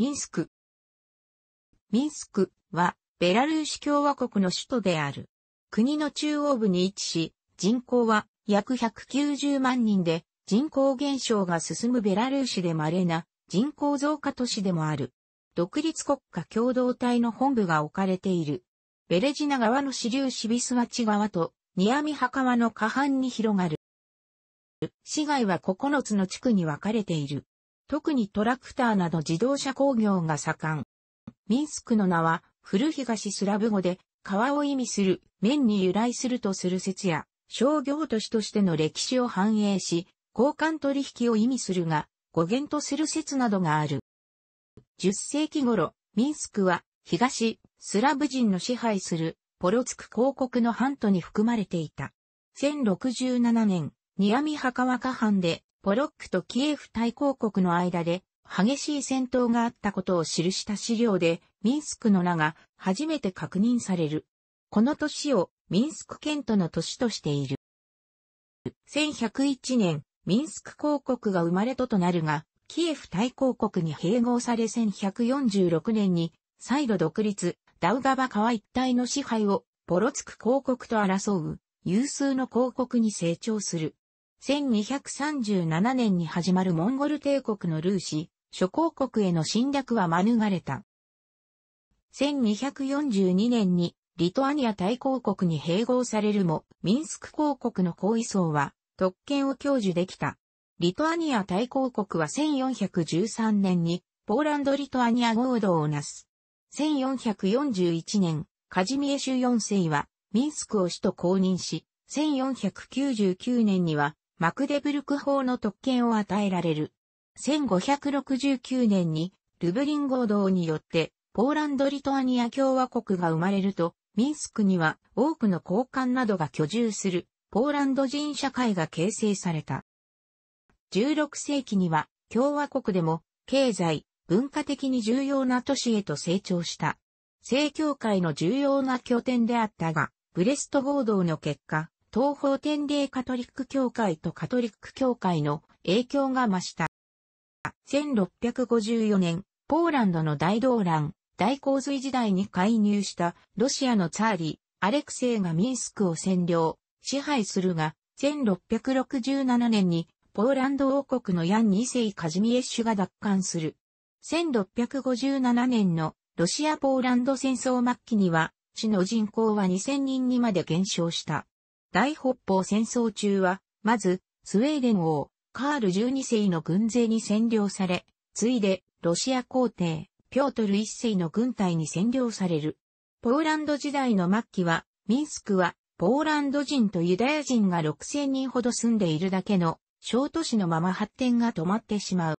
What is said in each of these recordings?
ミンスク。ミンスクは、ベラルーシ共和国の首都である。国の中央部に位置し、人口は約190万人で、人口減少が進むベラルーシで稀な人口増加都市でもある。独立国家共同体の本部が置かれている。ベレジナ川の支流シビスワチ川とニアミハ川の下半に広がる。市街は9つの地区に分かれている。特にトラクターなど自動車工業が盛ん。ミンスクの名は古東スラブ語で川を意味する面に由来するとする説や商業都市としての歴史を反映し交換取引を意味するが語源とする説などがある。10世紀頃、ミンスクは東スラブ人の支配するポロツク公国の半島に含まれていた。1067年、ニアミハカワカ藩でポロックとキエフ大公国の間で激しい戦闘があったことを記した資料で、ミンスクの名が初めて確認される。この年をミンスク県との年としている。1101年、ミンスク公国が生まれととなるが、キエフ大公国に併合され1146年に再度独立、ダウガバ川一帯の支配をポロツク公国と争う有数の公国に成長する。1237年に始まるモンゴル帝国のルーシ、諸公国への侵略は免れた。1242年にリトアニア大公国に併合されるも、ミンスク公国の後位層は特権を享受できた。リトアニア大公国は1413年にポーランド・リトアニア合同をなす。1441年、カジミエシュ4世はミンスクを首都公認し、1499年にはマクデブルク法の特権を与えられる。1569年にルブリン合同によってポーランド・リトアニア共和国が生まれると、ミンスクには多くの高官などが居住するポーランド人社会が形成された。16世紀には共和国でも経済、文化的に重要な都市へと成長した。正教会の重要な拠点であったが、ブレスト合同の結果、東方天霊カトリック教会とカトリック教会の影響が増した。1654年、ポーランドの大動乱、大洪水時代に介入したロシアのツァーリ、アレクセイがミンスクを占領、支配するが、1667年にポーランド王国のヤン二世カジミエッシュが奪還する。1657年のロシア・ポーランド戦争末期には、市の人口は2000人にまで減少した。大北方戦争中は、まず、スウェーデン王、カール12世の軍勢に占領され、ついで、ロシア皇帝、ピョートル1世の軍隊に占領される。ポーランド時代の末期は、ミンスクは、ポーランド人とユダヤ人が6000人ほど住んでいるだけの、小都市のまま発展が止まってしまう。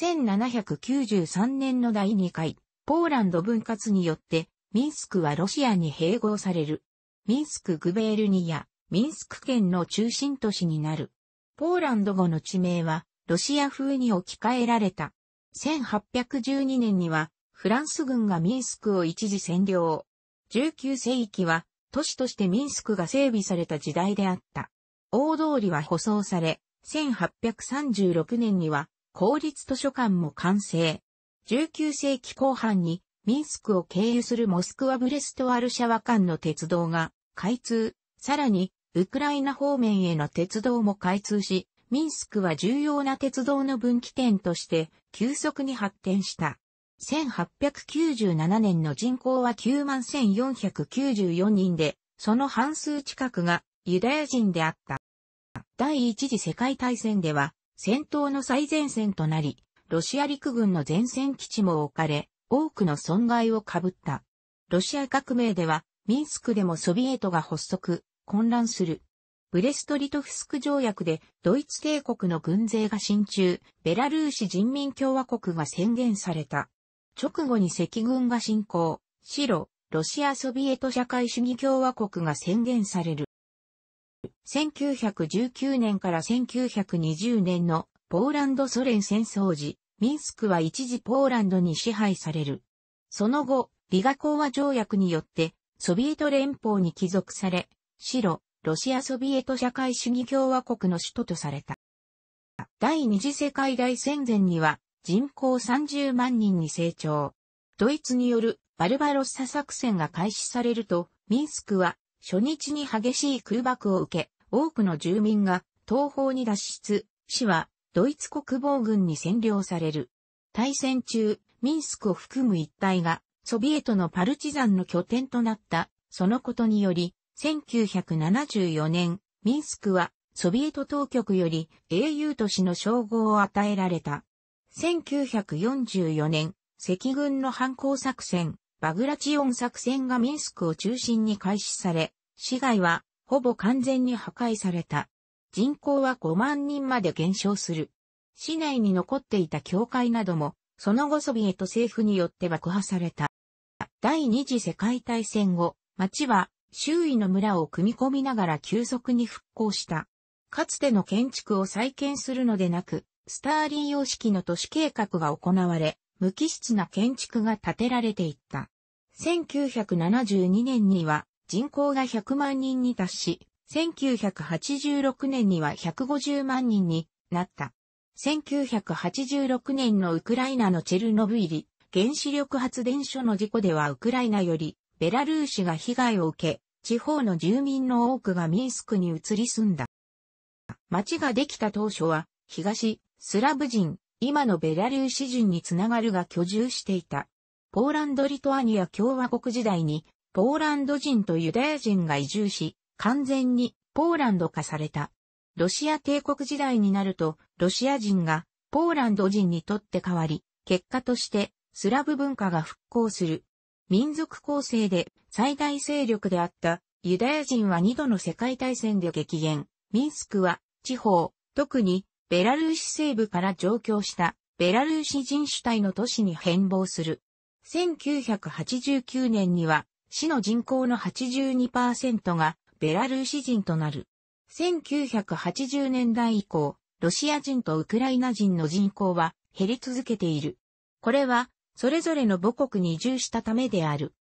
1793年の第2回、ポーランド分割によって、ミンスクはロシアに併合される。ミンスク・グベールニア、ミンスク県の中心都市になる。ポーランド語の地名は、ロシア風に置き換えられた。1812年には、フランス軍がミンスクを一時占領。19世紀は、都市としてミンスクが整備された時代であった。大通りは舗装され、1836年には、公立図書館も完成。19世紀後半に、ミンスクを経由するモスクワブレストワルシャワ間の鉄道が開通。さらに、ウクライナ方面への鉄道も開通し、ミンスクは重要な鉄道の分岐点として急速に発展した。1897年の人口は91,494人で、その半数近くがユダヤ人であった。第一次世界大戦では戦闘の最前線となり、ロシア陸軍の前線基地も置かれ、多くの損害を被った。ロシア革命では、ミンスクでもソビエトが発足、混乱する。ブレストリトフスク条約でドイツ帝国の軍勢が進駐、ベラルーシ人民共和国が宣言された。直後に赤軍が侵攻、白、ロシアソビエト社会主義共和国が宣言される。1919年から1920年のポーランドソ連戦争時、ミンスクは一時ポーランドに支配される。その後、リガ講和条約によって、ソビエト連邦に帰属され、白、ロシアソビエト社会主義共和国の首都とされた。第二次世界大戦前には人口30万人に成長。ドイツによるバルバロッサ作戦が開始されると、ミンスクは初日に激しい空爆を受け、多くの住民が東方に脱出、市はドイツ国防軍に占領される。大戦中、ミンスクを含む一帯がソビエトのパルチザンの拠点となった、そのことにより、1974年、ミンスクはソビエト当局より英雄都市の称号を与えられた。1944年、赤軍の反抗作戦、バグラチオン作戦がミンスクを中心に開始され、市街はほぼ完全に破壊された。人口は5万人まで減少する。市内に残っていた教会なども、その後ソビエト政府によって爆破された。第二次世界大戦後、町は周囲の村を組み込みながら急速に復興した。かつての建築を再建するのでなく、スターリン様式の都市計画が行われ、無機質な建築が建てられていった。1972年には人口が100万人に達し、1986年には150万人になった。1986年のウクライナのチェルノブイリ原子力発電所の事故ではウクライナよりベラルーシが被害を受け、地方の住民の多くがミンスクに移り住んだ。町ができた当初は、東、スラブ人、今のベラルーシ人につながるが居住していた。ポーランド・リトアニア共和国時代に、ポーランド人とユダヤ人が移住し、完全にポーランド化された。ロシア帝国時代になると、ロシア人がポーランド人にとって変わり、結果としてスラブ文化が復興する。民族構成で最大勢力であったユダヤ人は二度の世界大戦で激減。ミンスクは地方、特にベラルーシ西部から上京したベラルーシ人主体の都市に変貌する。1989年には市の人口の82%がベラルーシ人となる。1980年代以降、ロシア人とウクライナ人の人口は減り続けている。これはそれぞれの母国に移住したためである。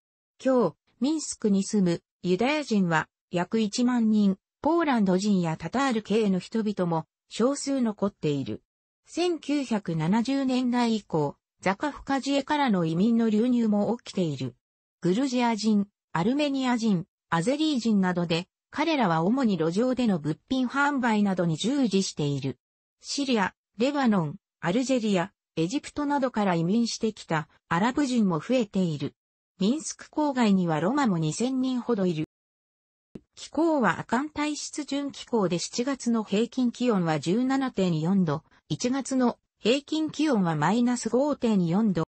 今日、ミンスクに住むユダヤ人は約1万人、ポーランド人やタタール系の人々も少数残っている。1970年代以降、ザカフカジエからの移民の流入も起きている。グルジア人、アルメニア人、アゼリー人などで、彼らは主に路上での物品販売などに従事している。シリア、レバノン、アルジェリア、エジプトなどから移民してきたアラブ人も増えている。ミンスク郊外にはロマも2000人ほどいる。気候は亜寒帯湿潤気候で7月の平均気温は17.4度、1月の平均気温はマイナス5.4度。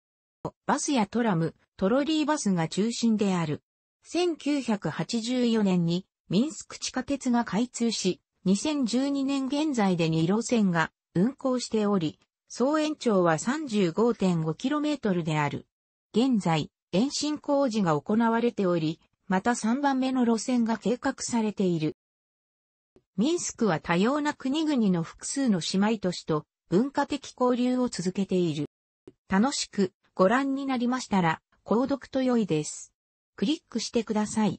バスやトラム、トロリーバスが中心である。1984年にミンスク地下鉄が開通し、2012年現在で2路線が運行しており、総延長は 35.5km である。現在、延伸工事が行われており、また3番目の路線が計画されている。ミンスクは多様な国々の複数の姉妹都市と文化的交流を続けている。楽しくご覧になりましたら、購読と良いです。クリックしてください。